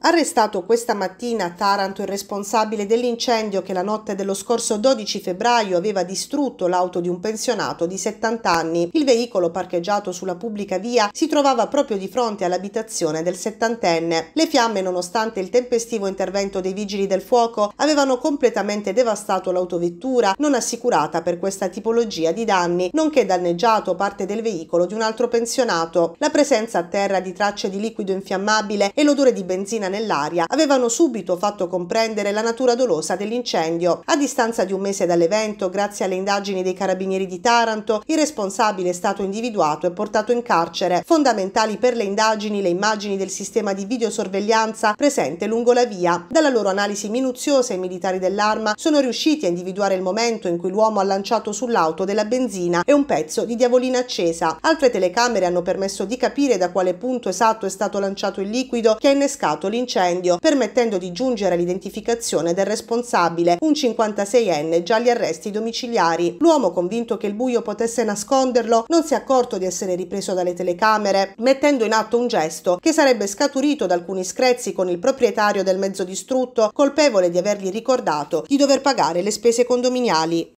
Arrestato questa mattina a Taranto il responsabile dell'incendio che la notte dello scorso 12 febbraio aveva distrutto l'auto di un pensionato di 70 anni. Il veicolo parcheggiato sulla pubblica via si trovava proprio di fronte all'abitazione del settantenne. Le fiamme, nonostante il tempestivo intervento dei vigili del fuoco, avevano completamente devastato l'autovettura non assicurata per questa tipologia di danni, nonché danneggiato parte del veicolo di un altro pensionato. La presenza a terra di tracce di liquido infiammabile e l'odore di benzina velena nell'aria avevano subito fatto comprendere la natura dolosa dell'incendio. A distanza di un mese dall'evento, grazie alle indagini dei carabinieri di Taranto, il responsabile è stato individuato e portato in carcere. Fondamentali per le indagini le immagini del sistema di videosorveglianza presente lungo la via. Dalla loro analisi minuziosa i militari dell'arma sono riusciti a individuare il momento in cui l'uomo ha lanciato sull'auto della benzina e un pezzo di diavolina accesa. Altre telecamere hanno permesso di capire da quale punto esatto è stato lanciato il liquido che ha innescato l'incendio l'incendio, permettendo di giungere all'identificazione del responsabile, un 56enne già agli arresti domiciliari. L'uomo, convinto che il buio potesse nasconderlo, non si è accorto di essere ripreso dalle telecamere, mettendo in atto un gesto che sarebbe scaturito da alcuni screzzi con il proprietario del mezzo distrutto, colpevole di avergli ricordato di dover pagare le spese condominiali.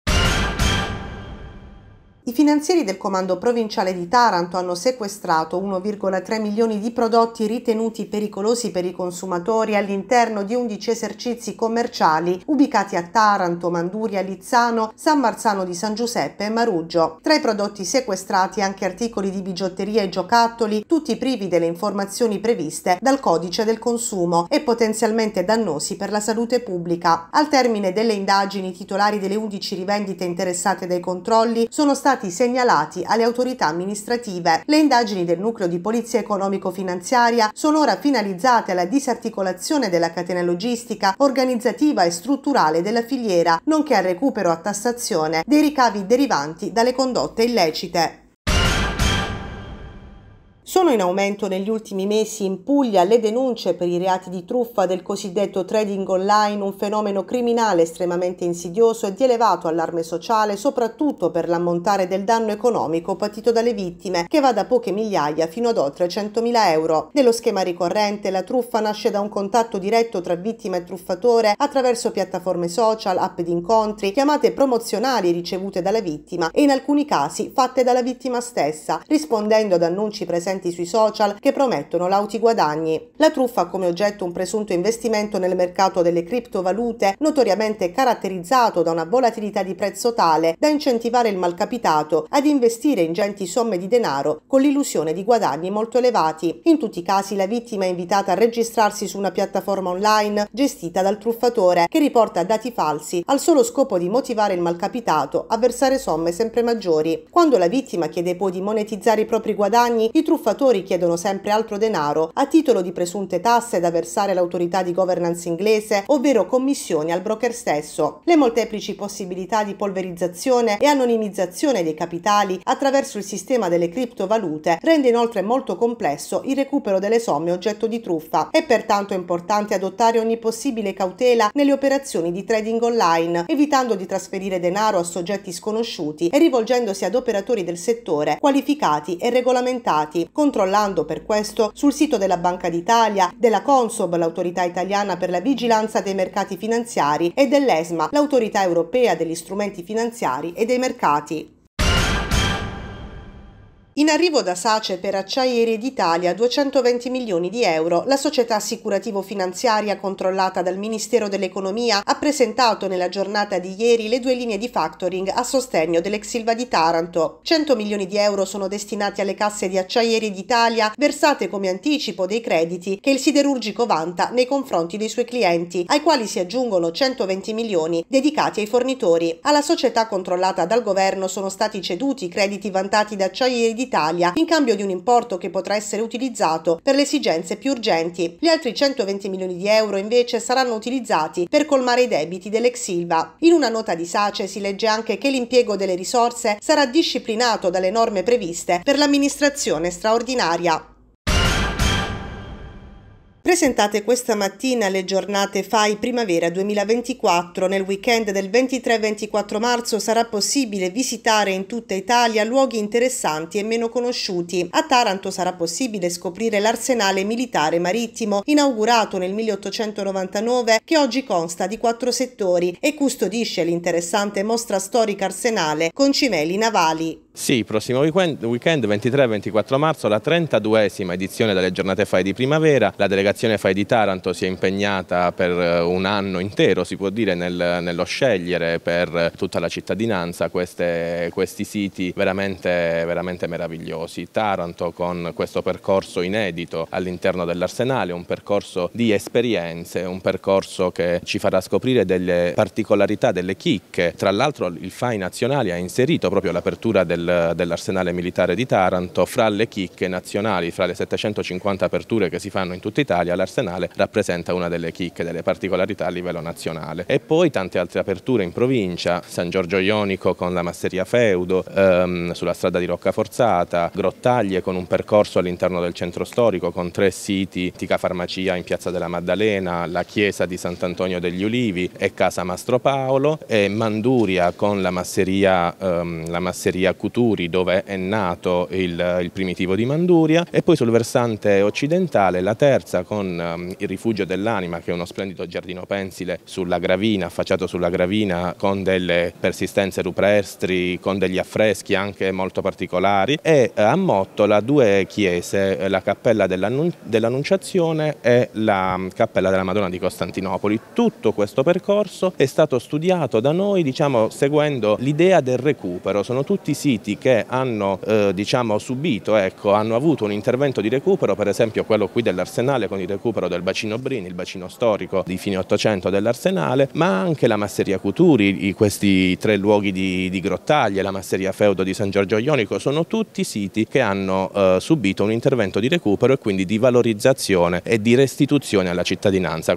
I finanzieri del Comando Provinciale di Taranto hanno sequestrato 1,3 milioni di prodotti ritenuti pericolosi per i consumatori all'interno di 11 esercizi commerciali ubicati a Taranto, Manduria, Lizzano, San Marzano di San Giuseppe e Maruggio. Tra i prodotti sequestrati anche articoli di bigiotteria e giocattoli, tutti privi delle informazioni previste dal codice del consumo e potenzialmente dannosi per la salute pubblica. Al termine delle indagini, i titolari delle 11 rivendite interessate dai controlli sono stati stati segnalati alle autorità amministrative. Le indagini del nucleo di polizia economico-finanziaria sono ora finalizzate alla disarticolazione della catena logistica, organizzativa e strutturale della filiera, nonché al recupero a tassazione dei ricavi derivanti dalle condotte illecite. Sono in aumento negli ultimi mesi in Puglia le denunce per i reati di truffa del cosiddetto trading online, un fenomeno criminale estremamente insidioso e di elevato allarme sociale, soprattutto per l'ammontare del danno economico patito dalle vittime, che va da poche migliaia fino ad oltre 100.000 euro. Nello schema ricorrente la truffa nasce da un contatto diretto tra vittima e truffatore attraverso piattaforme social, app di incontri, chiamate promozionali ricevute dalla vittima e in alcuni casi fatte dalla vittima stessa, rispondendo ad annunci presenti offerti sui social che promettono lauti guadagni. La truffa ha come oggetto un presunto investimento nel mercato delle criptovalute, notoriamente caratterizzato da una volatilità di prezzo tale da incentivare il malcapitato ad investire ingenti somme di denaro con l'illusione di guadagni molto elevati. In tutti i casi la vittima è invitata a registrarsi su una piattaforma online gestita dal truffatore che riporta dati falsi al solo scopo di motivare il malcapitato a versare somme sempre maggiori. Quando la vittima chiede poi di monetizzare i propri guadagni, i truffatori truffatori chiedono sempre altro denaro a titolo di presunte tasse da versare all'autorità di governance inglese, ovvero commissioni al broker stesso. Le molteplici possibilità di polverizzazione e anonimizzazione dei capitali attraverso il sistema delle criptovalute rende inoltre molto complesso il recupero delle somme oggetto di truffa. È pertanto importante adottare ogni possibile cautela nelle operazioni di trading online, evitando di trasferire denaro a soggetti sconosciuti e rivolgendosi ad operatori del settore qualificati e regolamentati, controllando per questo sul sito della Banca d'Italia, della Consob, l'autorità italiana per la vigilanza dei mercati finanziari, e dell'ESMA, l'autorità europea degli strumenti finanziari e dei mercati. In arrivo da Sace per Acciaieri d'Italia 220 milioni di euro, la società assicurativo-finanziaria controllata dal Ministero dell'Economia ha presentato nella giornata di ieri le due linee di factoring a sostegno dell'ex Silva di Taranto. 100 milioni di euro sono destinati alle casse di Acciaieri d'Italia versate come anticipo dei crediti che il siderurgico vanta nei confronti dei suoi clienti, ai quali si aggiungono 120 milioni dedicati ai fornitori. Alla società controllata dal governo sono stati ceduti i crediti vantati da Acciaieri d'Italia Italia in cambio di un importo che potrà essere utilizzato per le esigenze più urgenti. Gli altri 120 milioni di euro invece saranno utilizzati per colmare i debiti dell'Exilva. In una nota di Sace si legge anche che l'impiego delle risorse sarà disciplinato dalle norme previste per l'amministrazione straordinaria presentate questa mattina le giornate FAI Primavera 2024. Nel weekend del 23-24 marzo sarà possibile visitare in tutta Italia luoghi interessanti e meno conosciuti. A Taranto sarà possibile scoprire l'arsenale militare marittimo, inaugurato nel 1899, che oggi consta di quattro settori e custodisce l'interessante mostra storica arsenale con cimeli navali. Sì, prossimo weekend, weekend 23-24 marzo, la 32esima edizione delle giornate FAI di primavera. La delegazione FAI di Taranto si è impegnata per eh, un anno intero, si può dire, nel, nello scegliere per tutta la cittadinanza queste, questi siti veramente, veramente, meravigliosi. Taranto con questo percorso inedito all'interno dell'arsenale, un percorso di esperienze, un percorso che ci farà scoprire delle particolarità, delle chicche. Tra l'altro il FAI nazionale ha inserito proprio l'apertura del del, dell'arsenale militare di Taranto, fra le chicche nazionali, fra le 750 aperture che si fanno in tutta Italia, l'arsenale rappresenta una delle chicche, delle particolarità a livello nazionale. E poi tante altre aperture in provincia, San Giorgio Ionico con la masseria Feudo, ehm, sulla strada di Rocca Forzata, Grottaglie con un percorso all'interno del centro storico con tre siti, antica Farmacia in Piazza della Maddalena, la chiesa di Sant'Antonio degli Ulivi e Casa Mastro Paolo e Manduria con la masseria, ehm, la masseria Couture Futuri dove è nato il, il, primitivo di Manduria e poi sul versante occidentale la terza con um, il rifugio dell'anima che è uno splendido giardino pensile sulla gravina, affacciato sulla gravina con delle persistenze rupestri, con degli affreschi anche molto particolari e eh, a Mottola due chiese, eh, la cappella dell'Annunciazione e la mm, cappella della Madonna di Costantinopoli. Tutto questo percorso è stato studiato da noi diciamo seguendo l'idea del recupero, sono tutti siti siti che hanno, eh, diciamo, subito, ecco, hanno avuto un intervento di recupero, per esempio quello qui dell'Arsenale con il recupero del bacino Brini, il bacino storico di fine 800 dell'Arsenale, ma anche la masseria Cuturi, questi tre luoghi di, di Grottaglie, la masseria Feudo di San Giorgio Ionico, sono tutti siti che hanno eh, subito un intervento di recupero e quindi di valorizzazione e di restituzione alla cittadinanza.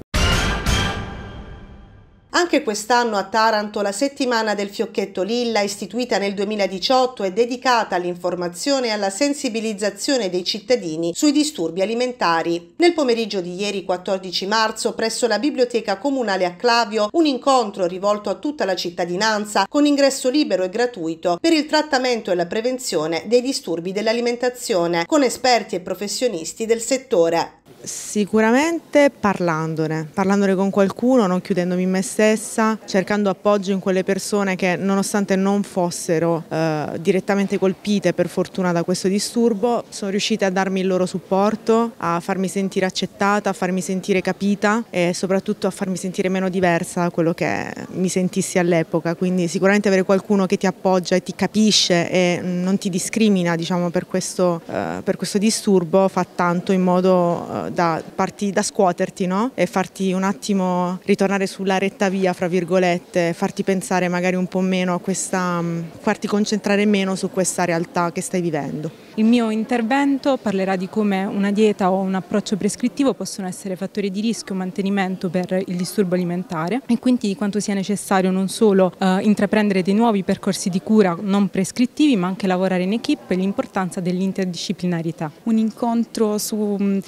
Anche quest'anno a Taranto la settimana del fiocchetto lilla, istituita nel 2018, è dedicata all'informazione e alla sensibilizzazione dei cittadini sui disturbi alimentari. Nel pomeriggio di ieri 14 marzo, presso la Biblioteca Comunale a Clavio, un incontro rivolto a tutta la cittadinanza con ingresso libero e gratuito per il trattamento e la prevenzione dei disturbi dell'alimentazione con esperti e professionisti del settore. Sicuramente parlandone, parlandone con qualcuno, non chiudendomi in me stessa, cercando appoggio in quelle persone che nonostante non fossero eh, direttamente colpite per fortuna da questo disturbo, sono riuscite a darmi il loro supporto, a farmi sentire accettata, a farmi sentire capita e soprattutto a farmi sentire meno diversa da quello che mi sentissi all'epoca. Quindi sicuramente avere qualcuno che ti appoggia e ti capisce e non ti discrimina diciamo, per, questo, eh, per questo disturbo fa tanto in modo... Eh, da, parti, da scuoterti no? e farti un attimo ritornare sulla retta via, fra virgolette, farti pensare magari un po' meno a questa, mm, farti concentrare meno su questa realtà che stai vivendo. Il mio intervento parlerà di come una dieta o un approccio prescrittivo possono essere fattori di rischio o mantenimento per il disturbo alimentare e quindi di quanto sia necessario non solo eh, intraprendere dei nuovi percorsi di cura non prescrittivi ma anche lavorare in equip e l'importanza dell'interdisciplinarità. Un incontro su mm,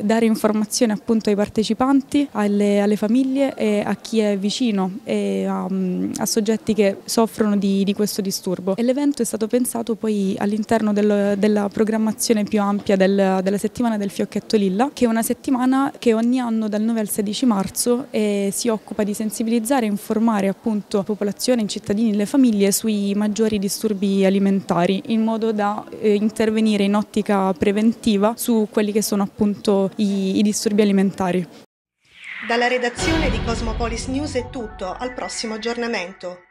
dare informazione appunto ai partecipanti, alle, alle, famiglie e a chi è vicino e a, mm, a soggetti che soffrono di, di questo disturbo. l'evento è stato pensato poi all'interno del, del della programmazione più ampia del, della settimana del fiocchetto Lilla, che è una settimana che ogni anno dal 9 al 16 marzo eh, si occupa di sensibilizzare e informare appunto la popolazione, i cittadini, e le famiglie sui maggiori disturbi alimentari, in modo da eh, intervenire in ottica preventiva su quelli che sono appunto i, i disturbi alimentari. Dalla redazione di Cosmopolis News è tutto, al prossimo aggiornamento.